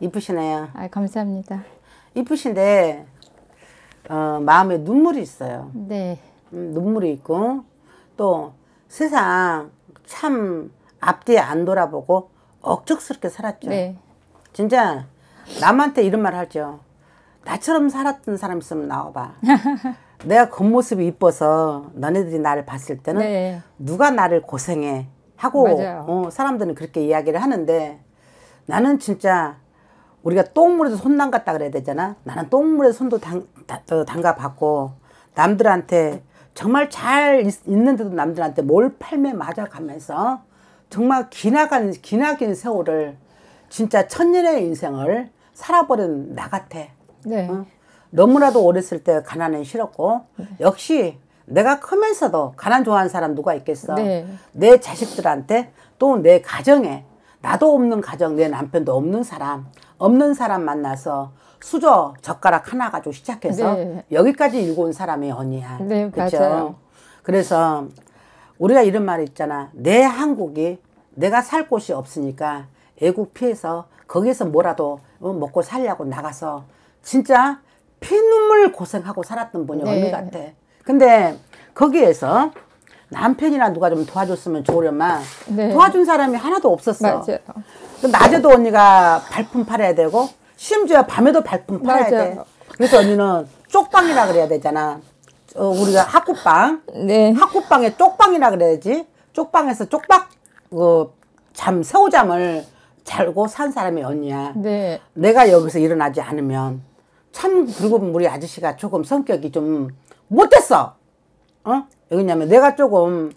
이쁘시네요. 아, 감사합니다. 이쁘신데 어, 마음에 눈물이 있어요. 네. 음, 눈물이 있고 또 세상 참앞뒤안 돌아보고 억척스럽게 살았죠. 네. 진짜 남한테 이런 말 하죠. 나처럼 살았던 사람 있으면 나와봐. 내가 겉모습이 이뻐서 너네들이 나를 봤을 때는 네. 누가 나를 고생해 하고 어, 사람들은 그렇게 이야기를 하는데 나는 진짜 우리가 똥물에서 손 담갔다 그래야 되잖아 나는 똥물에 손도 담, 어, 담가 봤고 남들한테 정말 잘 있, 는데도 남들한테 뭘팔매 맞아가면서 정말 기나간 기나긴 세월을 진짜 천년의 인생을 살아버린 나 같아 네. 어? 너무나도 어렸을 때 가난은 싫었고 네. 역시 내가 크면서도 가난 좋아하는 사람 누가 있겠어 네. 내 자식들한테 또 내 가정에 나도 없는 가정 내 남편도 없는 사람 없는 사람 만나서 수저 젓가락 하나 가지고 시작해서 네. 여기까지 읽어온 사람이 언니야. 네, 그렇죠. 그래서 우리가 이런 말 있잖아. 내 한국이 내가 살 곳이 없으니까 애국 피해서 거기에서 뭐라도 어, 먹고 살려고 나가서 진짜 피눈물 고생하고 살았던 분이 네. 언니 같아. 근데 거기에서 남편이나 누가 좀 도와줬으면 좋으련만 네. 도와준 사람이 하나도 없었어. 맞아요. 낮에도 언니가 발품 팔아야 되고 심지어 밤에도 발품 팔아야 맞아요. 돼. 그래서 언니는 쪽방이라 그래야 되잖아. 어, 우리가 학구방. 네. 학구방에 쪽방이라 그래야지. 쪽방에서 쪽박 그잠 새우잠을 잘고 산 사람이 언니야. 네. 내가 여기서 일어나지 않으면 참그은 우리 아저씨가 조금 성격이 좀 못됐어. 어? 왜냐면 그 내가 조금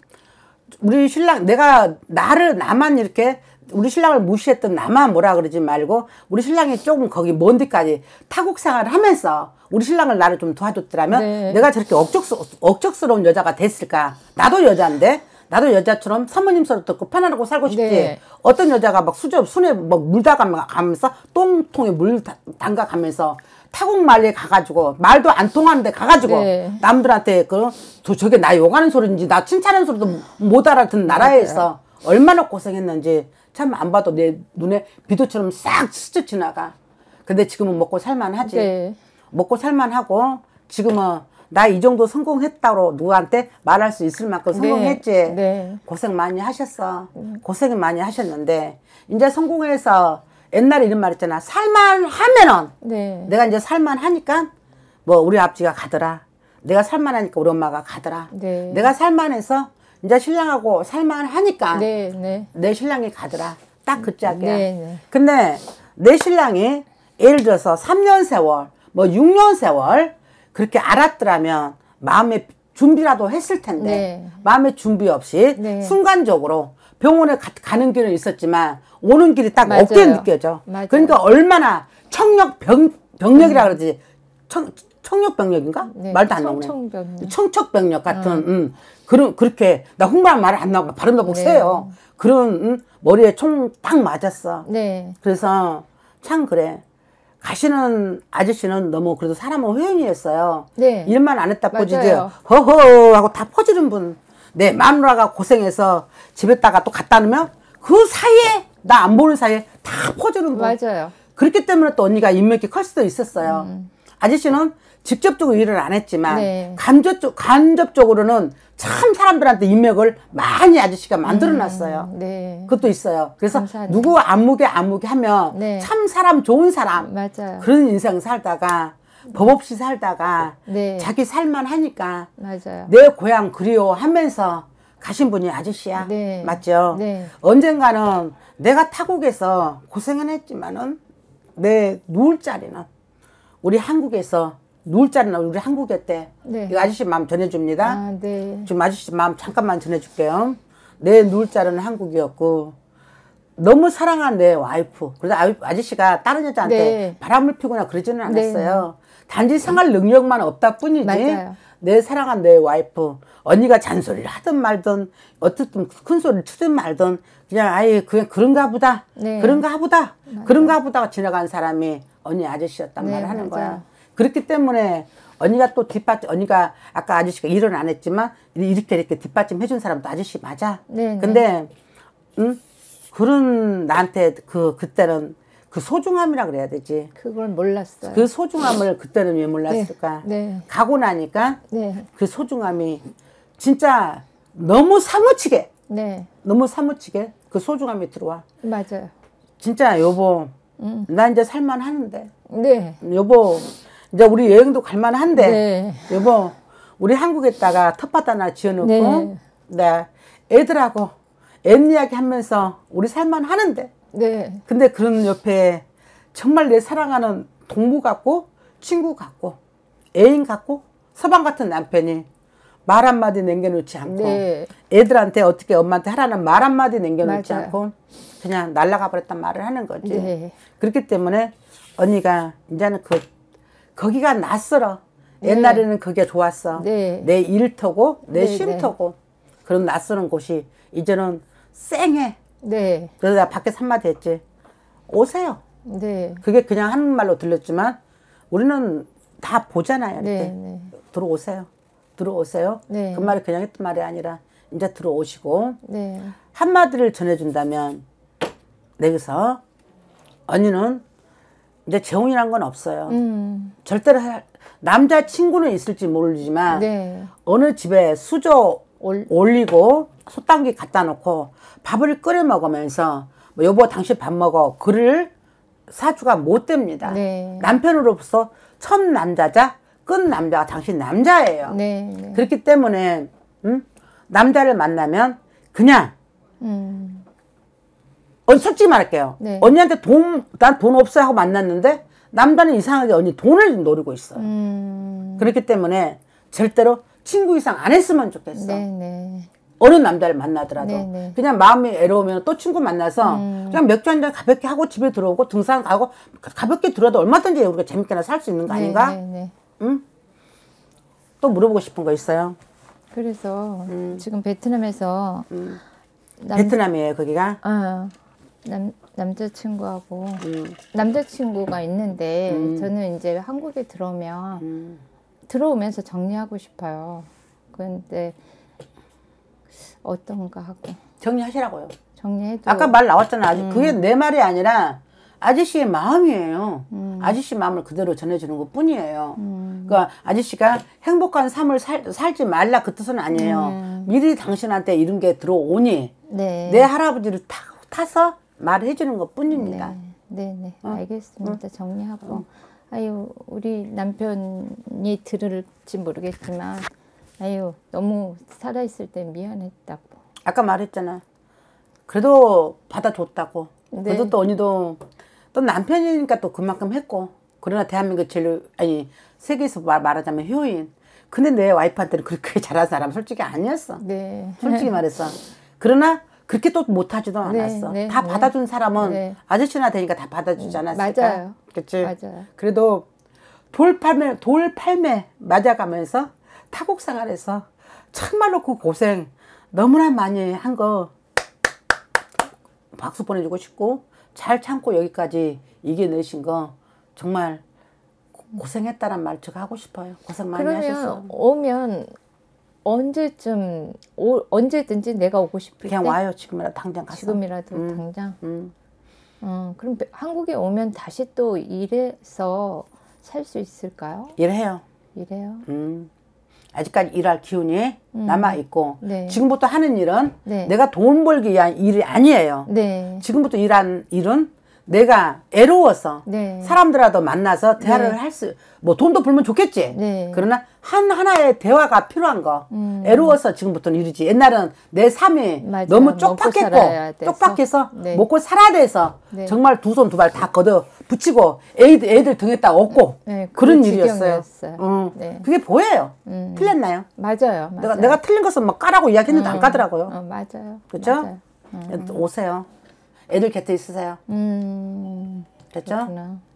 우리 신랑 내가 나를 나만 이렇게 우리 신랑을 무시했던 나만 뭐라 그러지 말고 우리 신랑이 조금 거기 먼 데까지 타국 생활을 하면서 우리 신랑을 나를 좀 도와줬더라면 네. 내가 저렇게 억적스, 억적스러운 여자가 됐을까 나도 여자인데 나도 여자처럼 사모님스럽고 편안하고 살고 싶지 네. 어떤 여자가 막 수저 손에 막 물다 가면서 똥통에 물 담가 가면서 타국 말리에 가가지고 말도 안 통하는데 가가지고 네. 남들한테 그 저게 나 욕하는 소리인지 나 칭찬하는 소리도 못 알아듣는 나라에서 얼마나 고생했는지 참 안 봐도 내 눈에 비도처럼 싹 스쳐 지나가. 근데 지금은 먹고 살만하지. 네. 먹고 살만하고 지금은 나 이 정도 성공했다로 누구한테 말할 수 있을 만큼 네. 성공했지. 네. 고생 많이 하셨어. 음. 고생이 많이 하셨는데 이제 성공해서 옛날에 이런 말 있잖아. 살만 하면은 네. 내가 이제 살만 하니까 뭐 우리 앞버지가 가더라. 내가 살만 하니까 우리 엄마가 가더라. 네. 내가 살만해서 이제 신랑하고 살만 하니까 네, 네, 내 신랑이 가더라. 딱 그 짝이야. 네, 네. 근데 내 신랑이 예를 들어서 3년 세월, 뭐 6년 세월 그렇게 알았더라면 마음의 준비라도 했을 텐데 마음의 준비 없이 순간적으로 병원에 가, 는 길은 있었지만 오는 길이 딱 맞아요. 없게 느껴져. 맞아요. 그러니까 얼마나 청력 병, 병력이라 그러지. 청, 청력 병력인가? 네, 말도 안 나오네. 청척병력 같은 음. 음. 그런 그렇게 나 흥분한 말을 안 나오고 발음도 못 네. 세요. 네. 그런 음, 머리에 총 딱 맞았어. 네. 그래서 참 그래. 가시는 아저씨는 너무 그래도 사람을 호연이 했어요. 네. 일만 안 했다 꼬지지. 허허 하고 다 퍼지는 분. 내 마누라가 고생해서 집에다가 또 갖다 놓으면 그 사이에 나 안 보는 사이에 다 퍼주는 거. 맞아요. 그렇기 때문에 또 언니가 인맥이 클 수도 있었어요. 음. 아저씨는 직접적으로 일을 안 했지만 네. 간접적 간접적으로는 참 사람들한테 인맥을 많이 아저씨가 만들어 놨어요. 음, 네. 그것도 있어요. 그래서 감사합니다. 누구 안목에 안목에 하면 네. 참 사람 좋은 사람 맞아요. 그런 인생 살다가 법 없이 살다가 네. 자기 살만 하니까 맞아요. 내 고향 그리워 하면서 가신 분이 아저씨야. 네. 맞죠? 네. 언젠가는 내가 타국에서 고생은 했지만은 내 누울 자리는 우리 한국에서 누울 자리는 우리 한국에 때 네. 이거 아저씨 마음 전해줍니다. 아, 네. 지금 아저씨 마음 잠깐만 전해줄게요. 내 누울 자리는 한국이었고 너무 사랑한 내 와이프. 그래서 아저씨가 다른 여자한테 네. 바람을 피거나 그러지는 않았어요. 네. 단지 생활 능력만 없다 뿐이지. 맞아요. 내 사랑한 내 와이프 언니가 잔소리를 하든 말든 어쨌든 큰 소리를 치든 말든 그냥 아예 그냥 그런가 보다 네. 그런가 보다 맞아요. 그런가 보다 가 지나간 사람이 언니 아저씨였단 네, 말을 하는 맞아요. 거야 그렇기 때문에 언니가 또 뒷받침 언니가 아까 아저씨가 일은 안 했지만 이렇게 이렇게 뒷받침 해준 사람도 아저씨 맞아 네, 네. 근데 응? 그런 나한테 그 그때는 그 소중함이라 그래야 되지. 그걸 몰랐어요. 그 소중함을 그때는 왜 몰랐을까? 네, 네. 가고 나니까 네. 그 소중함이 진짜 너무 사무치게 네. 너무 사무치게 그 소중함이 들어와. 맞아요. 진짜 여보 음. 나 이제 살만 하는데. 네. 여보 이제 우리 여행도 갈만 한데. 네. 여보 우리 한국에다가 텃밭 하나 지어놓고 네. 네. 애들하고 애 이야기 하면서 우리 살만 하는데. 네. 근데 그런 옆에 정말 내 사랑하는 동무 같고 친구 같고 애인 같고 서방 같은 남편이 말 한마디 남겨놓지 않고 네. 애들한테 어떻게 엄마한테 하라는 말 한마디 남겨놓지 맞아요. 않고 그냥 날라가 버렸단 말을 하는 거지 네. 그렇기 때문에 언니가 이제는 그 거기가 낯설어 네. 옛날에는 그게 좋았어 네. 내 일터고 내 네, 쉼터고 그런 낯서는 곳이 이제는 쌩해 네. 그래서 내가 밖에서 한마디 했지. 오세요. 네. 그게 그냥 하는 말로 들렸지만 우리는 다 보잖아요. 네, 네. 들어오세요. 들어오세요. 네. 그 말이 그냥 했던 말이 아니라 이제 들어오시고 네. 한마디를 전해준다면 내기서 언니는 이제 재혼이란 건 없어요. 음. 절대로 할, 남자 친구는 있을지 모르지만 네. 어느 집에 수조 올리고 솥단기 갖다 놓고 밥을 끓여 먹으면서 뭐 여보 당신 밥 먹어 그를 사주가 못 됩니다. 네. 남편으로서 첫 남자자 끝 남자가 당신 남자예요. 네. 그렇기 때문에 음? 남자를 만나면 그냥 음. 어, 솔직히 말할게요. 네. 언니한테 돈 난 돈 없어 하고 만났는데 남자는 이상하게 언니 돈을 노리고 있어요. 음. 그렇기 때문에 절대로 친구 이상 안 했으면 좋겠어. 네네. 어느 남자를 만나더라도 네네. 네. 그냥 마음이 외로우면또 친구 만나서 음. 그냥 맥주 한잔 가볍게 하고 집에 들어오고 등산 가고 가볍게 들어도 얼마든지 우리가 재밌게나 살 수 있는 거 네, 아닌가? 네네. 네. 응? 또 물어보고 싶은 거 있어요? 그래서 음. 지금 베트남에서 음. 남... 베트남이에요 거기가? 어, 남 남자친구하고 음. 남자친구가 있는데 음. 저는 이제 한국에 들어오면 음. 들어오면서 정리하고 싶어요. 근데 어떤가 하고 정리하시라고요. 정리해도 아까 말 나왔잖아. 아직 음. 그게 내 말이 아니라 아저씨의 마음이에요. 음. 아저씨 마음을 그대로 전해주는 것 뿐이에요. 음. 그러니까 아저씨가 행복한 삶을 살, 지 말라 그 뜻은 아니에요. 음. 미리 당신한테 이런 게 들어오니 네. 내 할아버지를 타, 타서 말 해주는 것 뿐입니다. 네, 네, 네. 어? 알겠습니다. 어? 정리하고. 어. 아유 우리 남편이 들을지 모르겠지만 아유 너무 살아있을 때 미안했다고 아까 말했잖아 그래도 받아줬다고 네. 그래도 또 언니도 또 남편이니까 또 그만큼 했고 그러나 대한민국 제일 아니 세계에서 말, 말하자면 효인 근데 내 와이프한테는 그렇게 잘한 사람 솔직히 아니었어 네. 솔직히 말했어 그러나 그렇게 또 못하지도 네, 않았어. 네, 네, 다 받아준 사람은 네. 아저씨나 되니까 다 받아주지 음, 않았을까? 맞아요. 그치? 맞아요. 그래도 돌팔매, 돌팔매 맞아가면서 타국 생활에서 정말로 그 고생 너무나 많이 한 거 박수 보내주고 싶고 잘 참고 여기까지 이겨내신 거 정말 고생했다란 말 제가 하고 싶어요. 고생 많이 그러면 하셨어. 오면 언제쯤 오, 언제든지 내가 오고 싶을 그냥 때 와요 지금이라도 당장 가서 지금이라도 음. 당장 음. 어, 그럼 한국에 오면 다시 또 일해서 살 수 있을까요? 일해요. 일해요. 음. 아직까지 일할 기운이 음. 남아 있고 네. 지금부터 하는 일은 네. 내가 돈 벌기 위한 일이 아니에요. 네. 지금부터 일한 일은 내가 애로워서 네. 사람들하고 만나서 네. 대화를 네. 할수 뭐 돈도 벌면 좋겠지 네. 그러나 한 하나의 대화가 필요한 거 음. 애로워서 지금부터는 이러지 옛날은 내 삶이 맞아요. 너무 쪽박했고 쪽박해서 네. 먹고 살아야 돼서 네. 정말 두 손 두 발 다 걷어 붙이고 애들 애들 등에딱 업고 그런 일이었어요 음, 어. 그게 보여요 음. 틀렸나요 맞아요, 맞아요, 내가 내가 틀린 것은 막 뭐 까라고 이야기했는데 안 음. 까더라고요 어, 맞아요 그죠 음. 오세요. 애들 곁에 있으세요. 음. 됐죠? 그렇구나.